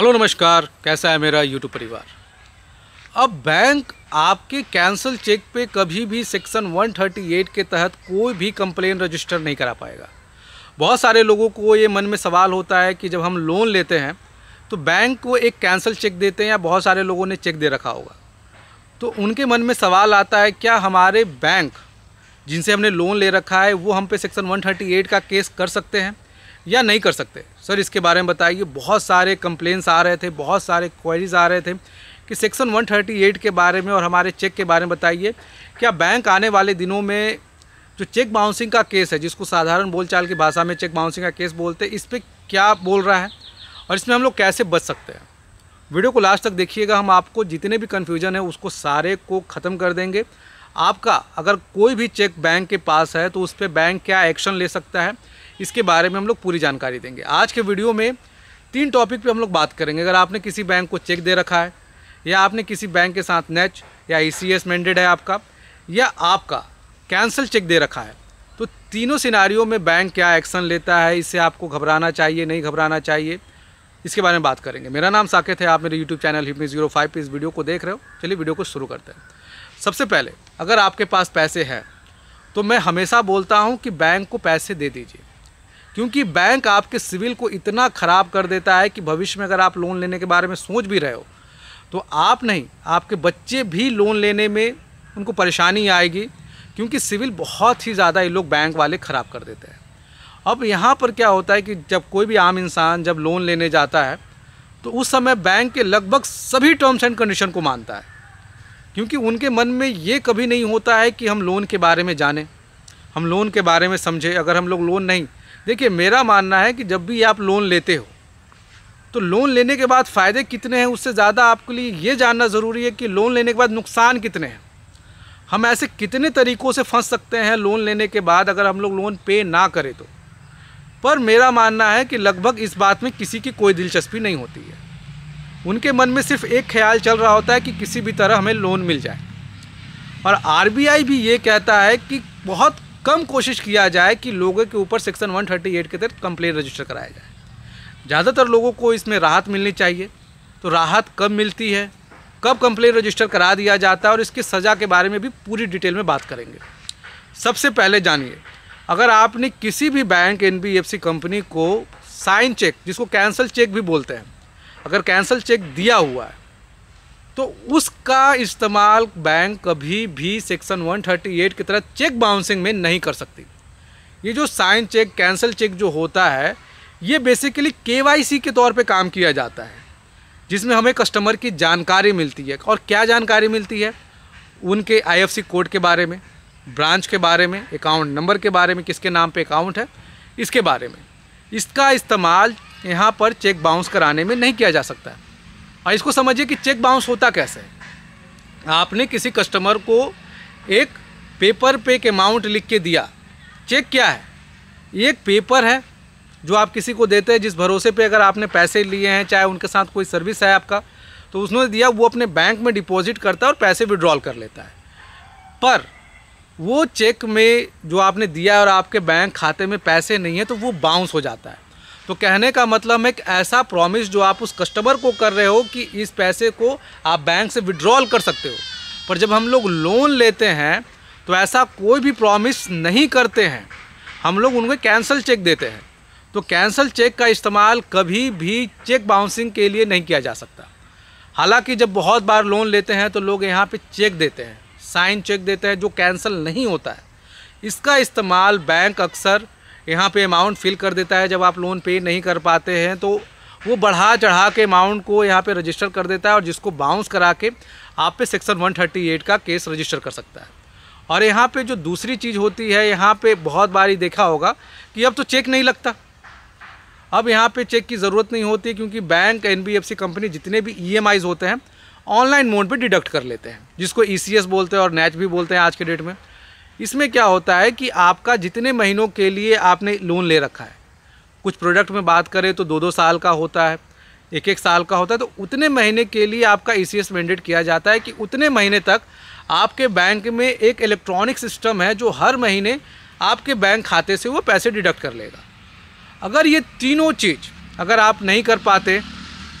hello नमस्कार कैसा है मेरा यूट्यूब परिवार अब बैंक आपके कैंसिल चेक पे कभी भी सेक्शन 138 के तहत कोई भी कंप्लेन रजिस्टर नहीं करा पाएगा बहुत सारे लोगों को ये मन में सवाल होता है कि जब हम लोन लेते हैं तो बैंक को एक कैंसल चेक देते हैं या बहुत सारे लोगों ने चेक दे रखा होगा तो उनके मन में सवाल आता है क्या हमारे बैंक जिनसे हमने लोन ले रखा है वो हम पे सेक्शन 138 का केस कर सकते हैं या नहीं कर सकते सर इसके बारे में बताइए बहुत सारे कंप्लेंट्स आ रहे थे बहुत सारे क्वेरीज आ रहे थे कि सेक्शन 138 के बारे में और हमारे चेक के बारे में बताइए क्या बैंक आने वाले दिनों में जो चेक बाउंसिंग का केस है जिसको साधारण बोलचाल की भाषा में चेक बाउंसिंग का केस बोलते हैं इस पर क्या बोल रहा है और इसमें हम लोग कैसे बच सकते हैं वीडियो को लास्ट तक देखिएगा हम आपको जितने भी कन्फ्यूजन है उसको सारे को ख़त्म कर देंगे आपका अगर कोई भी चेक बैंक के पास है तो उस पर बैंक क्या एक्शन ले सकता है इसके बारे में हम लोग पूरी जानकारी देंगे आज के वीडियो में तीन टॉपिक पे हम लोग बात करेंगे अगर आपने किसी बैंक को चेक दे रखा है या आपने किसी बैंक के साथ नेच या ई सी मैंडेड है आपका या आपका कैंसिल चेक दे रखा है तो तीनों सिनारियों में बैंक क्या एक्शन लेता है इससे आपको घबराना चाहिए नहीं घबराना चाहिए इसके बारे में बात करेंगे मेरा नाम साकेत है आप मेरे यूट्यूब चैनल हिपमी जीरो फाइव पर इस वीडियो को देख रहे हो चलिए वीडियो को शुरू करते हैं सबसे पहले अगर आपके पास पैसे हैं तो मैं हमेशा बोलता हूँ कि बैंक को पैसे दे दीजिए क्योंकि बैंक आपके सिविल को इतना ख़राब कर देता है कि भविष्य में अगर आप लोन लेने के बारे में सोच भी रहे हो तो आप नहीं आपके बच्चे भी लोन लेने में उनको परेशानी आएगी क्योंकि सिविल बहुत ही ज़्यादा ये लोग बैंक वाले ख़राब कर देते हैं अब यहाँ पर क्या होता है कि जब कोई भी आम इंसान जब लोन लेने जाता है तो उस समय बैंक के लगभग सभी टर्म्स एंड कंडीशन को मानता है क्योंकि उनके मन में ये कभी नहीं होता है कि हम लोन के बारे में जानें हम लोन के बारे में समझें अगर हम लोग लोन नहीं देखिए मेरा मानना है कि जब भी आप लोन लेते हो तो लोन लेने के बाद फ़ायदे कितने हैं उससे ज़्यादा आपके लिए ये जानना ज़रूरी है कि लोन लेने के बाद नुकसान कितने हैं हम ऐसे कितने तरीक़ों से फंस सकते हैं लोन लेने के बाद अगर हम लोग लोन पे ना करें तो पर मेरा मानना है कि लगभग इस बात में किसी की कोई दिलचस्पी नहीं होती है उनके मन में सिर्फ एक ख्याल चल रहा होता है कि किसी भी तरह हमें लोन मिल जाए और आरबीआई भी ये कहता है कि बहुत कम कोशिश किया जाए कि लोगों के ऊपर सेक्शन 138 के तहत कंप्लेन रजिस्टर कराया जाए ज़्यादातर लोगों को इसमें राहत मिलनी चाहिए तो राहत कब मिलती है कब कंप्लेन रजिस्टर करा दिया जाता है और इसकी सज़ा के बारे में भी पूरी डिटेल में बात करेंगे सबसे पहले जानिए अगर आपने किसी भी बैंक एन कंपनी को साइन चेक जिसको कैंसल चेक भी बोलते हैं अगर कैंसल चेक दिया हुआ है तो उसका इस्तेमाल बैंक कभी भी सेक्शन 138 की तरह चेक बाउंसिंग में नहीं कर सकती ये जो साइन चेक कैंसिल चेक जो होता है ये बेसिकली के के तौर पे काम किया जाता है जिसमें हमें कस्टमर की जानकारी मिलती है और क्या जानकारी मिलती है उनके आईएफसी कोड के बारे में ब्रांच के बारे में अकाउंट नंबर के बारे में किसके नाम पे अकाउंट है इसके बारे में इसका इस्तेमाल यहाँ पर चेक बाउंस कराने में नहीं किया जा सकता है और हाँ, इसको समझिए कि चेक बाउंस होता कैसे आपने किसी कस्टमर को एक पेपर पे के अमाउंट लिख के दिया चेक क्या है एक पेपर है जो आप किसी को देते हैं जिस भरोसे पे अगर आपने पैसे लिए हैं चाहे उनके साथ कोई सर्विस है आपका तो उसने दिया वो अपने बैंक में डिपॉजिट करता है और पैसे विड्रॉल कर लेता है पर वो चेक में जो आपने दिया और आपके बैंक खाते में पैसे नहीं है तो वो बाउंस हो जाता है तो कहने का मतलब है कि ऐसा प्रॉमिस जो आप उस कस्टमर को कर रहे हो कि इस पैसे को आप बैंक से विड्रॉल कर सकते हो पर जब हम लोग लोन लेते हैं तो ऐसा कोई भी प्रॉमिस नहीं करते हैं हम लोग उनको कैंसिल चेक देते हैं तो कैंसिल चेक का इस्तेमाल कभी भी चेक बाउंसिंग के लिए नहीं किया जा सकता हालांकि जब बहुत बार लोन लेते हैं तो लोग यहाँ पे चेक देते हैं साइन चेक देते हैं जो कैंसिल नहीं होता है इसका इस्तेमाल बैंक अक्सर यहाँ पे अमाउंट फिल कर देता है जब आप लोन पे नहीं कर पाते हैं तो वो बढ़ा चढ़ा के अमाउंट को यहाँ पे रजिस्टर कर देता है और जिसको बाउंस करा के आप पे सेक्शन 138 का केस रजिस्टर कर सकता है और यहाँ पे जो दूसरी चीज़ होती है यहाँ पे बहुत बारी देखा होगा कि अब तो चेक नहीं लगता अब यहाँ पे चेक की ज़रूरत नहीं होती क्योंकि बैंक एन कंपनी जितने भी ई e होते हैं ऑनलाइन मोड पर डिडक्ट कर लेते हैं जिसको ई e बोलते हैं और नैच भी बोलते हैं आज के डेट में इसमें क्या होता है कि आपका जितने महीनों के लिए आपने लोन ले रखा है कुछ प्रोडक्ट में बात करें तो दो दो साल का होता है एक एक साल का होता है तो उतने महीने के लिए आपका ई सी मैंडेट किया जाता है कि उतने महीने तक आपके बैंक में एक इलेक्ट्रॉनिक सिस्टम है जो हर महीने आपके बैंक खाते से वो पैसे डिडक्ट कर लेगा अगर ये तीनों चीज़ अगर आप नहीं कर पाते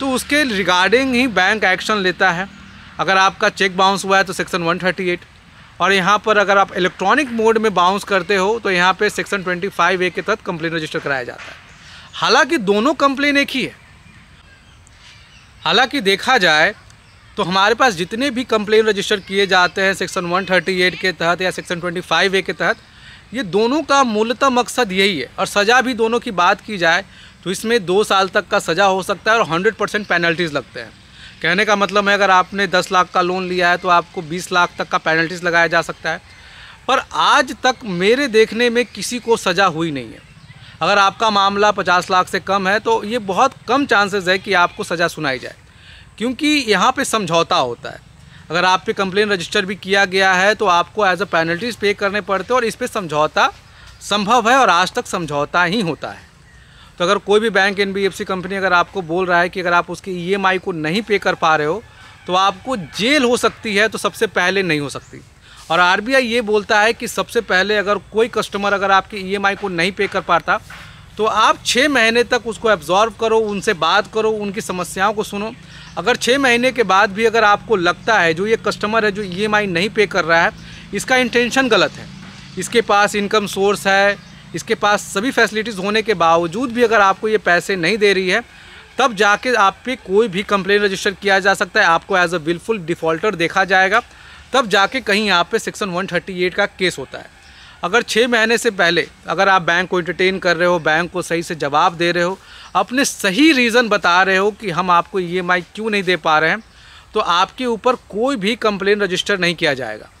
तो उसके रिगार्डिंग ही बैंक एक्शन लेता है अगर आपका चेक बाउंस हुआ है तो सेक्शन 138 और यहाँ पर अगर आप इलेक्ट्रॉनिक मोड में बाउंस करते हो तो यहाँ पे सेक्शन 25 ए के तहत कंप्लेन रजिस्टर कराया जाता है हालांकि दोनों कंप्लेन एक ही है हालांकि देखा जाए तो हमारे पास जितने भी कंप्लेन रजिस्टर किए जाते हैं सेक्शन 138 के तहत या सेक्शन 25 ए के तहत ये दोनों का मूलतः मकसद यही है और सज़ा भी दोनों की बात की जाए तो इसमें दो साल तक का सज़ा हो सकता है और हंड्रेड परसेंट पेनल्टीज़ लगते हैं कहने का मतलब है अगर आपने दस लाख का लोन लिया है तो आपको बीस लाख तक का पेनल्टीज लगाया जा सकता है पर आज तक मेरे देखने में किसी को सज़ा हुई नहीं है अगर आपका मामला पचास लाख से कम है तो ये बहुत कम चांसेस है कि आपको सज़ा सुनाई जाए क्योंकि यहाँ पे समझौता होता है अगर आप पे कंप्लेन रजिस्टर भी किया गया है तो आपको एज अ पेनल्टीज पे करने पड़ते हैं और इस पर समझौता संभव है और आज तक समझौता ही होता है तो अगर कोई भी बैंक एन कंपनी अगर आपको बोल रहा है कि अगर आप उसकी ई e को नहीं पे कर पा रहे हो तो आपको जेल हो सकती है तो सबसे पहले नहीं हो सकती और आर ये बोलता है कि सबसे पहले अगर कोई कस्टमर अगर आपके ई e को नहीं पे कर पाता तो आप छः महीने तक उसको एब्जॉर्व करो उनसे बात करो उनकी समस्याओं को सुनो अगर छः महीने के बाद भी अगर आपको लगता है जो ये कस्टमर है जो ई e नहीं पे कर रहा है इसका इंटेंशन गलत है इसके पास इनकम सोर्स है इसके पास सभी फैसिलिटीज़ होने के बावजूद भी अगर आपको ये पैसे नहीं दे रही है तब जाके आप पे कोई भी कंप्लेन रजिस्टर किया जा सकता है आपको एज अ विलफुल डिफ़ॉल्टर देखा जाएगा तब जाके कहीं आप पे सेक्शन 138 का केस होता है अगर छः महीने से पहले अगर आप बैंक को इंटरटेन कर रहे हो बैंक को सही से जवाब दे रहे हो अपने सही रीज़न बता रहे हो कि हम आपको ई e क्यों नहीं दे पा रहे हैं तो आपके ऊपर कोई भी कंप्लेन रजिस्टर नहीं किया जाएगा